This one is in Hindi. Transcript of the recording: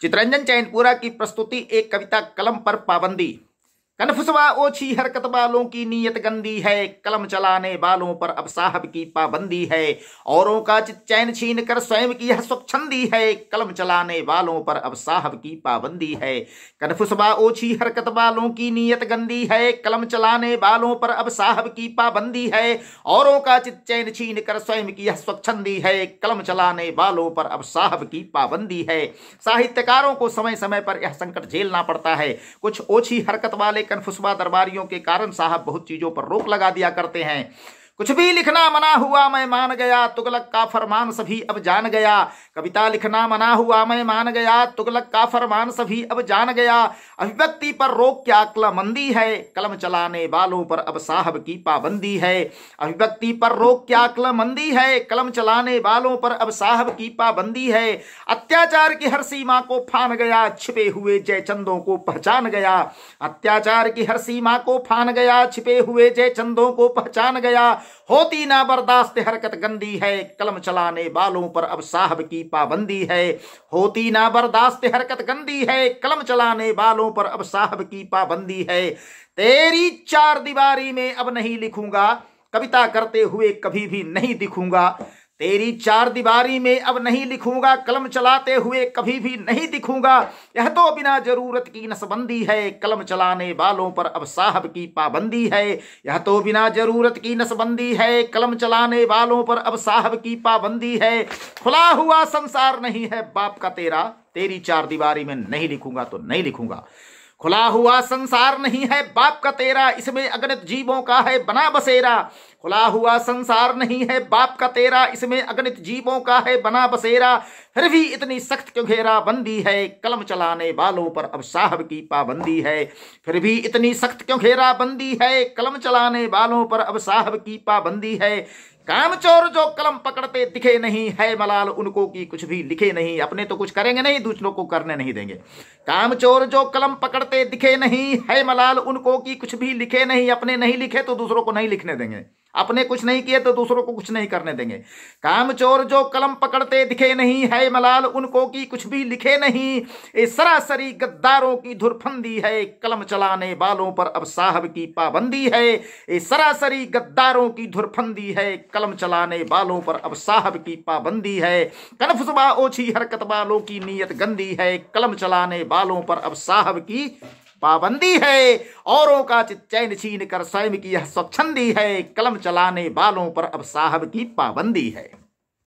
चितरंजन चैनपुरा की प्रस्तुति एक कविता कलम पर पाबंदी ओछी हरकत वालों की नीयत गंदी है कलम चलाने वालों पर अब साहब की पाबंदी है औरों का चैन छीन कर स्वयं की यह स्वच्छंदी है कलम चलाने वालों पर अब साहब की पाबंदी है ओछी हरकत वालों की नीयत गंदी है कलम चलाने वालों पर अब साहब की पाबंदी है औरों का चैन छीन कर स्वयं की यह स्वच्छंदी है कलम चलाने वालों पर अब साहब की पाबंदी है साहित्यकारों को समय समय पर यह संकट झेलना पड़ता है कुछ ओछी हरकत वाले कन्फुसवा दरबारियों के कारण साहब बहुत चीज़ों पर रोक लगा दिया करते हैं कुछ भी लिखना मना हुआ मैं मान गया तुगलक का फरमान सभी अब जान गया कविता लिखना मना हुआ मैं मान गया तुगलक का फरमान सभी अब जान गया अभिव्यक्ति पर रोक क्या मंदी है कलम चलाने वालों पर अब साहब की पाबंदी है अभिव्यक्ति पर रोक क्या मंदी है कलम चलाने वालों पर अब साहब की पाबंदी है अत्याचार की हर सीमा को फान गया छिपे हुए जयचंदों को पहचान गया अत्याचार की हर सीमा को फान गया छिपे हुए जयचंदों को पहचान गया होती ना बर्दाश्त हरकत गंदी है कलम चलाने वालों पर अब साहब की पाबंदी है होती ना बर्दाश्त हरकत गंदी है कलम चलाने वालों पर अब साहब की पाबंदी है तेरी चार दीवारी में अब नहीं लिखूंगा कविता करते हुए कभी भी नहीं दिखूंगा तेरी चार दीवारी में अब नहीं लिखूंगा कलम चलाते हुए कभी भी नहीं दिखूंगा यह तो बिना जरूरत की नसबंदी है कलम चलाने वालों पर अब साहब की पाबंदी है यह तो बिना जरूरत की नसबंदी है कलम चलाने वालों पर अब साहब की पाबंदी है खुला हुआ संसार नहीं है बाप का तेरा तेरी चार दीवारी में नहीं लिखूंगा तो नहीं लिखूंगा खुला हुआ संसार नहीं है बाप का तेरा इसमें अगणित जीवों का है बना बसेरा खुला हुआ संसार नहीं है बाप का तेरा इसमें अगणित जीवों का है बना बसेरा फिर भी इतनी सख्त क्यों घेरा बंदी है कलम चलाने वालों पर अब साहब की पाबंदी है फिर भी इतनी सख्त क्यों घेरा बंदी है कलम चलाने वालों पर अब साहब की पाबंदी है काम चोर जो कलम पकड़ते दिखे नहीं है मलाल उनको की कुछ भी लिखे नहीं अपने तो कुछ करेंगे नहीं दूसरों को करने नहीं देंगे काम चोर जो कलम पकड़ते दिखे नहीं है मलाल उनको की कुछ भी लिखे नहीं अपने नहीं लिखे तो दूसरों को नहीं लिखने देंगे अपने कुछ नहीं किए तो दूसरों को कुछ नहीं करने देंगे काम चोर जो कलम पकड़ते दिखे नहीं है है मलाल उनको की कुछ भी लिखे नहीं ये सरासरी गद्दारों की धुरफंदी है कलम चलाने वालों पर अब साहब की पाबंदी है ये सरासरी गद्दारों की धुरफंदी है कलम चलाने वालों पर अब साहब की पाबंदी है कनफुसबा ओछी हरकत वालों की नीयत गंदी है कलम चलाने वालों पर अब साहब की पाबंदी है औरों का चैन छीन कर स्वयं की यह स्वच्छंदी है कलम चलाने वालों पर अब साहब की पाबंदी है